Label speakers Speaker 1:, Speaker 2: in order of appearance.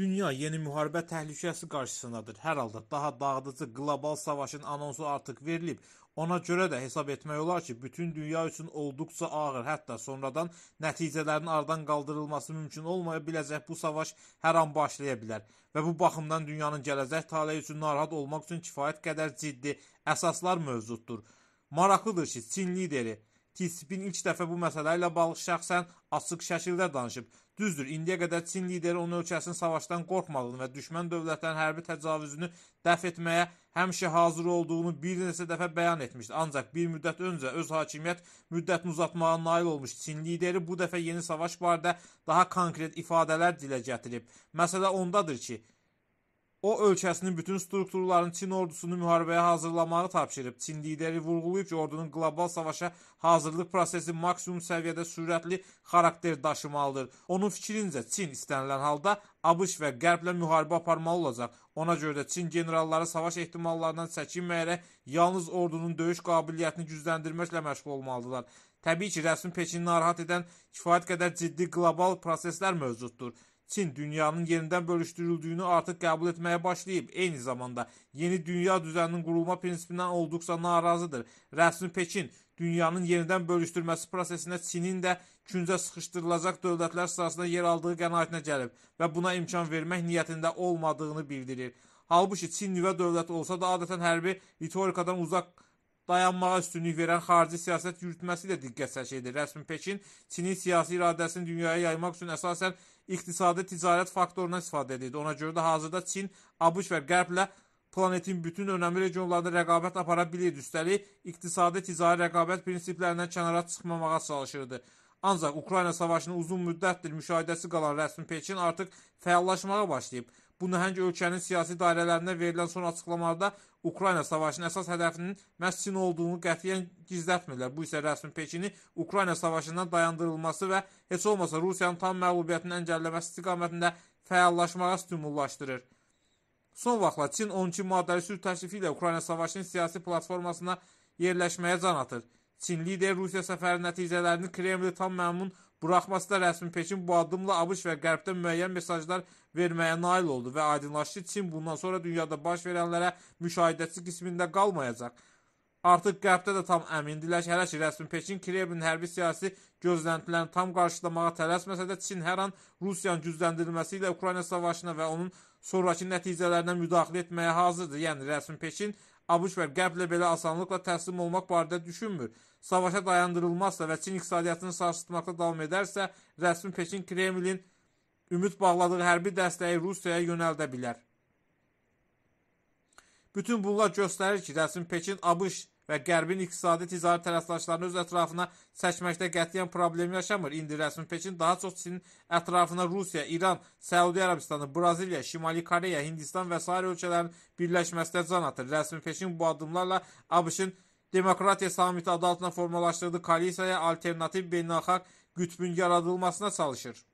Speaker 1: Dünya yeni müharibə təhlükəsi qarşısındadır. Hər halda daha dağıdıcı qlobal savaşın anonsu artıq verilib. Ona görə də hesab etmək olar ki, bütün dünya üçün olduqca ağır, hətta sonradan nəticələrin aradan qaldırılması mümkün olmaya biləcək bu savaş hər an başlaya bilər və bu baxımdan dünyanın gələcək taleyi üçün narahat olmaq üçün kifayət qədər ciddi əsaslar mövcuddur. Maraqlıdır ki, Çin lideri TSIP-in ilk dəfə bu məsələ ilə bağlı şəxsən açıq şəkildə danışıb. Düzdür, indiyə qədər Çin lideri onun ölkəsinin savaşdan qorxmadığını və düşmən dövlətlərin hərbi təcavüzünü dəf etməyə həmişə hazır olduğunu bir neçə dəfə bəyan etmişdi. Ancaq bir müddət öncə öz hakimiyyət müddətini uzatmağa nail olmuş Çin lideri bu dəfə yeni savaş barədə daha konkret ifadələr dilə gətirib. Məsələ ondadır ki, O ölkəsinin bütün strukturlarını Çin ordusunu müharibəyə hazırlamağı tapşırıb. Çin lideri vurğulayıb ki, ordunun qlobal savaşa hazırlıq prosesi maksimum səviyyədə sürətli xarakter daşımalıdır. Onun fikrincə Çin istənilən halda ABŞ və Qərblə müharibə aparmalı olacaq. Ona görə də Çin generalları savaş ehtimallarından çəkinməyərək yalnız ordunun döyüş qabiliyyətini gücləndirməklə məşğul olmalıdırlar. Təbii ki, rəsmi Pekini narahat edən kifayət qədər ciddi qlobal proseslər mövcuddur. Çin dünyanın yenidən bölüşdürüldüyünü artıq qəbul etməyə başlayıb. Eyni zamanda yeni dünya düzəninin qurulma prinsipindən olduqca narazıdır. Rəsmi Pekin dünyanın yenidən bölüşdürməsi prosesinə Çinin də küncə sıxışdırılacaq dövlətlər sırasında yer aldığı qənaətinə gəlib və buna imkan vermək niyyətində olmadığını bildirir. Halbuki Çin nüvə dövləti olsa da adətən hərbi ritorikadan uzaq dayanmağa üstünlük verən xarici siyasət yürütməsi də diqqət çəkirdi. Rəsmi Pekin Çinin siyasi iradəsini dünyaya yaymaq üçün əsasən iqtisadi ticarət faktorundan istifadə edirdi. Ona görə də hazırda Çin, ABŞ və Qərblə planetin bütün önəmli regionlarında rəqabət apara bilirdi. Üstəlik, iqtisadi ticari rəqabət prinsiplərindən kənara çıxmamağa çalışırdı. Ancaq Ukrayna savaşının uzun müddətdir müşahidəsi qalan rəsmi Peçin artıq fəallaşmağa başlayıb. Bu nəhəng ölkənin siyasi dairələrinə verilən son açıqlamalarda Ukrayna savaşının əsas hədəfinin məhz Çin olduğunu qətiyyən gizlətmirlər. Bu isə rəsmi Pekini Ukrayna savaşından dayandırılması və heç olmasa Rusiyanın tam məğlubiyyətini əncəlləməsi istiqamətində fəallaşmağa stimullaşdırır. Son vaxtlar Çin 12 maddəli sülh təklifi ilə Ukrayna savaşının siyasi platformasına yerləşməyə can atır. Çin lider Rusiya səfəri nəticələrini Kremli tam məmun buraxması da rəsmi Pekin bu addımla ABŞ və Qərbdən müəyyən mesajlar verməyə nail oldu və aydınlaşdı Çin bundan sonra dünyada baş verənlərə müşahidəçi qismində qalmayacaq. Artıq Qərbdə də tam əmindilər. Hələ ki, rəsmi Pekin Kremlin hərbi siyasi gözləntilərini tam qarşılamağa tələsməsə də Çin hər an Rusiyanın gücləndirilməsi ilə Ukrayna savaşına və onun sonrakı nəticələrinə müdaxilə etməyə hazırdır. Yəni rəsmi Pekin ABŞ və qərblə belə asanlıqla təslim olmaq barədə düşünmür. Savaşa dayandırılmazsa və Çin iqtisadiyyatını sarsıtmaqda davam edərsə, rəsmi Pekin Kremlin ümid bağladığı hərbi dəstəyi Rusiyaya yönəldə bilər. Bütün bunlar göstərir ki, rəsmi Pekin ABŞ və Qərbin iqtisadi-ticari tərəfdaşlarının öz ətrafına çəkməkdə qətiyyən problem yaşamır. İndi rəsmi Pekin daha çox Çinin ətrafına Rusiya, İran, Səudi Ərəbistanı, Braziliya, Şimali Koreya, Hindistan və s. ölkələrin birləşməsinə can atır. Rəsmi Pekin bu addımlarla ABŞ-ın Demokratiya Samiti adı altında formalaşdırdığı koalisiyaya alternativ beynəlxalq qütbün yaradılmasına çalışır.